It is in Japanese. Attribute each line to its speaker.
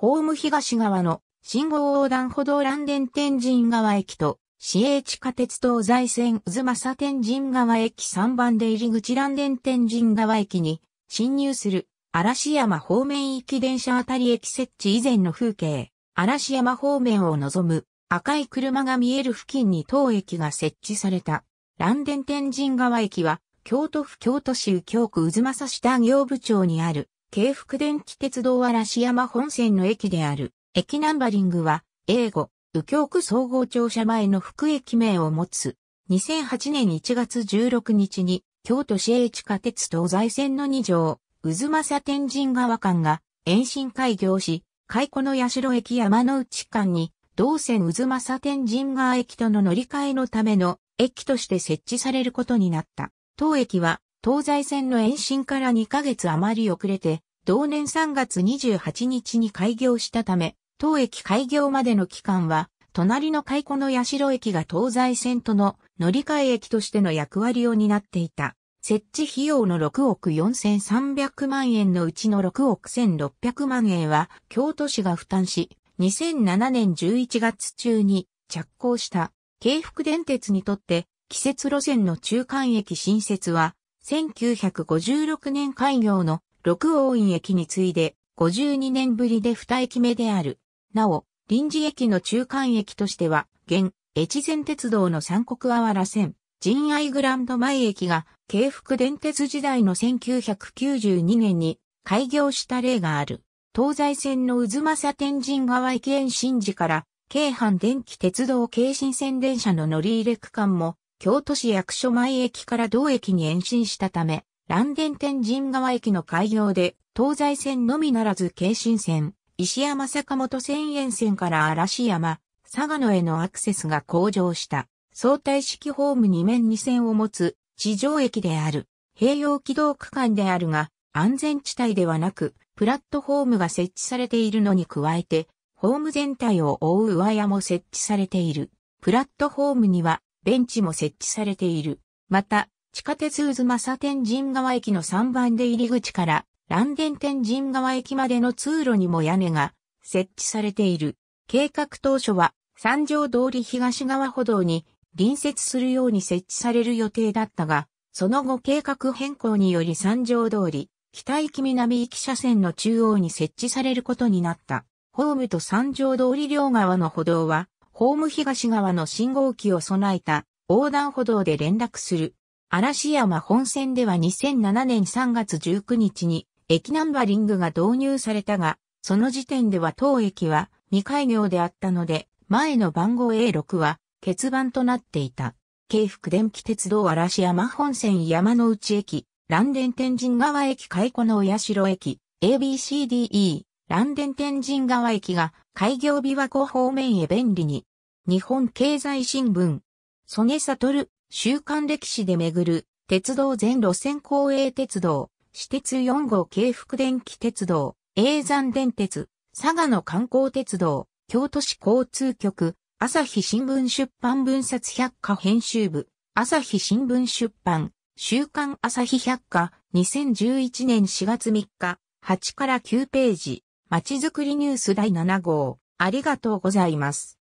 Speaker 1: ホーム東側の信号横断歩道蘭電天神川駅と、市営地下鉄東西線渦正天神川駅3番出入り口蘭電天神川駅に進入する嵐山方面行き電車あたり駅設置以前の風景、嵐山方面を望む赤い車が見える付近に当駅が設置された。蘭電天神川駅は京都府京都市右京区渦正下行部町にある京福電気鉄道嵐山本線の駅である。駅ナンバリングは、英語、右京区総合庁舎前の副駅名を持つ。2008年1月16日に、京都市営地下鉄東西線の2条、渦政天神川間が延伸開業し、開庫の社駅山の内間に、同線渦政天神川駅との乗り換えのための駅として設置されることになった。当駅は東西線の延伸から2ヶ月余り遅れて、同年3月28日に開業したため、当駅開業までの期間は、隣の開庫の八代駅が東西線との乗り換え駅としての役割を担っていた。設置費用の6億4300万円のうちの6億1600万円は京都市が負担し、2007年11月中に着工した京福電鉄にとって季節路線の中間駅新設は1956年開業の六王院駅に次いで52年ぶりで2駅目である。なお、臨時駅の中間駅としては、現、越前鉄道の三国あわら線、神愛グランド前駅が、京福電鉄時代の1992年に開業した例がある。東西線の渦政天神川駅延伸時から、京阪電気鉄道京新線電車の乗り入れ区間も京都市役所前駅から同駅に延伸したため、蘭電天神川駅の開業で、東西線のみならず京神線、石山坂本線沿線から嵐山、佐賀野へのアクセスが向上した、相対式ホーム2面2線を持つ、地上駅である、併用軌道区間であるが、安全地帯ではなく、プラットフォームが設置されているのに加えて、ホーム全体を覆う上屋も設置されている。プラットフォームにはベンチも設置されている。また、地下鉄渦正天神川駅の3番出入り口から、蘭電天神川駅までの通路にも屋根が設置されている。計画当初は、三条通り東側歩道に隣接するように設置される予定だったが、その後計画変更により三条通り、北行き南行き車線の中央に設置されることになった。ホームと三条通り両側の歩道は、ホーム東側の信号機を備えた横断歩道で連絡する。嵐山本線では2007年3月19日に駅ナンバリングが導入されたが、その時点では当駅は未開業であったので、前の番号 A6 は欠番となっていた。京福電気鉄道嵐山本線山の内駅、蘭電天神川駅開古の親城駅、ABCDE、蘭電天神川駅が開業琵琶湖方面へ便利に日本経済新聞、曽根悟、週刊歴史で巡る、鉄道全路線公営鉄道、私鉄4号京福電気鉄道、永山電鉄、佐賀の観光鉄道、京都市交通局、朝日新聞出版分冊百科編集部、朝日新聞出版、週刊朝日百科、2011年4月3日、8から9ページ、まちづくりニュース第7号、ありがとうございます。